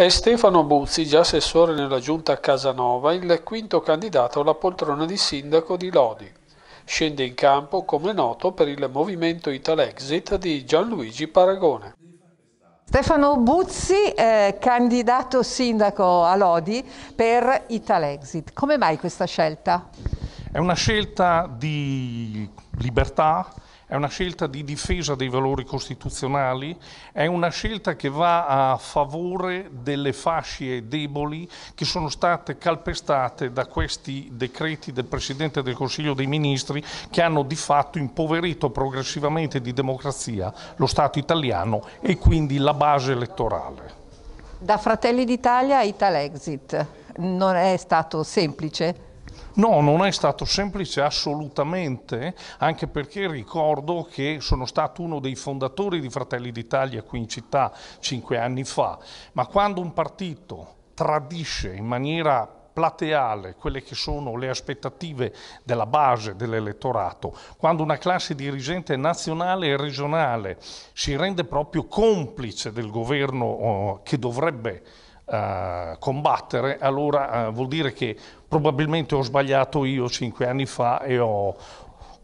È Stefano Buzzi, già assessore nella giunta a Casanova, il quinto candidato alla poltrona di sindaco di Lodi. Scende in campo, come noto, per il movimento Italexit di Gianluigi Paragone. Stefano Buzzi, eh, candidato sindaco a Lodi per Italexit. Come mai questa scelta? È una scelta di libertà è una scelta di difesa dei valori costituzionali, è una scelta che va a favore delle fasce deboli che sono state calpestate da questi decreti del Presidente del Consiglio dei Ministri che hanno di fatto impoverito progressivamente di democrazia lo Stato italiano e quindi la base elettorale. Da Fratelli d'Italia a Italexit non è stato semplice? No, non è stato semplice assolutamente, anche perché ricordo che sono stato uno dei fondatori di Fratelli d'Italia qui in città cinque anni fa, ma quando un partito tradisce in maniera plateale quelle che sono le aspettative della base dell'elettorato, quando una classe dirigente nazionale e regionale si rende proprio complice del governo eh, che dovrebbe eh, combattere, allora uh, vuol dire che probabilmente ho sbagliato io cinque anni fa e ho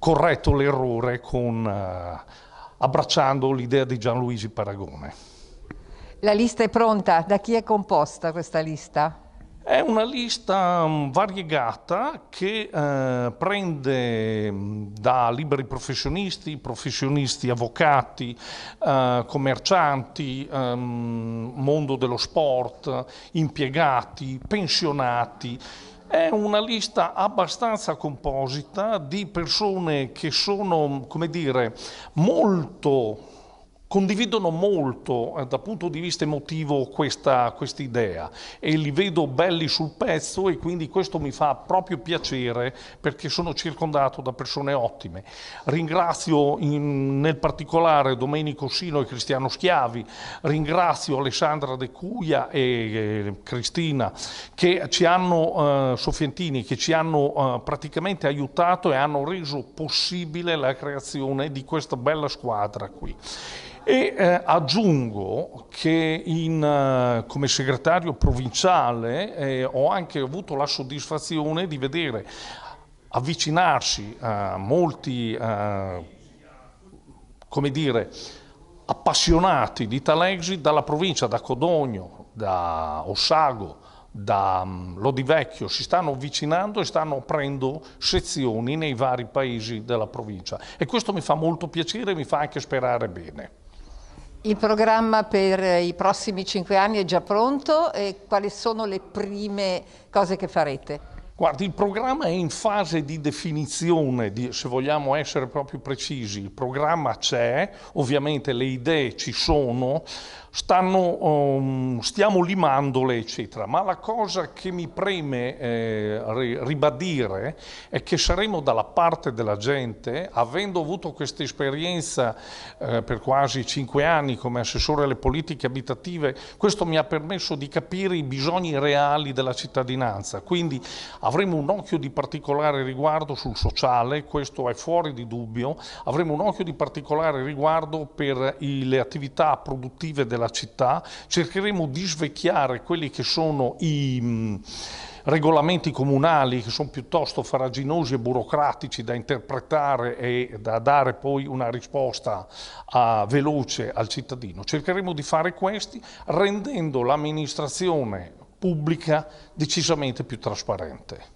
corretto l'errore con, eh, abbracciando l'idea di Gianluigi Paragone. La lista è pronta, da chi è composta questa lista? È una lista mm, variegata che eh, prende mm, da liberi professionisti, professionisti avvocati, eh, commercianti, ehm, mondo dello sport, impiegati, pensionati. È una lista abbastanza composita di persone che sono, mm, come dire, molto condividono molto eh, dal punto di vista emotivo questa idea e li vedo belli sul pezzo e quindi questo mi fa proprio piacere perché sono circondato da persone ottime. Ringrazio in, nel particolare Domenico Sino e Cristiano Schiavi, ringrazio Alessandra De Cuia e, e Cristina che ci hanno, eh, Soffientini, che ci hanno eh, praticamente aiutato e hanno reso possibile la creazione di questa bella squadra qui. E eh, aggiungo che in, eh, come segretario provinciale eh, ho anche avuto la soddisfazione di vedere avvicinarsi a molti, eh, come dire, appassionati di Talexi dalla provincia, da Codogno, da Osago, da mm, Lodivecchio, si stanno avvicinando e stanno aprendo sezioni nei vari paesi della provincia e questo mi fa molto piacere e mi fa anche sperare bene. Il programma per eh, i prossimi cinque anni è già pronto e quali sono le prime cose che farete? Guardi, il programma è in fase di definizione, di, se vogliamo essere proprio precisi. Il programma c'è, ovviamente le idee ci sono, stanno, um, stiamo limandole, eccetera. Ma la cosa che mi preme eh, ribadire è che saremo dalla parte della gente, avendo avuto questa esperienza eh, per quasi cinque anni come assessore alle politiche abitative, questo mi ha permesso di capire i bisogni reali della cittadinanza. Quindi avremo un occhio di particolare riguardo sul sociale, questo è fuori di dubbio, avremo un occhio di particolare riguardo per i, le attività produttive della della città, cercheremo di svecchiare quelli che sono i mm, regolamenti comunali che sono piuttosto faraginosi e burocratici da interpretare e da dare poi una risposta a, veloce al cittadino. Cercheremo di fare questi rendendo l'amministrazione pubblica decisamente più trasparente.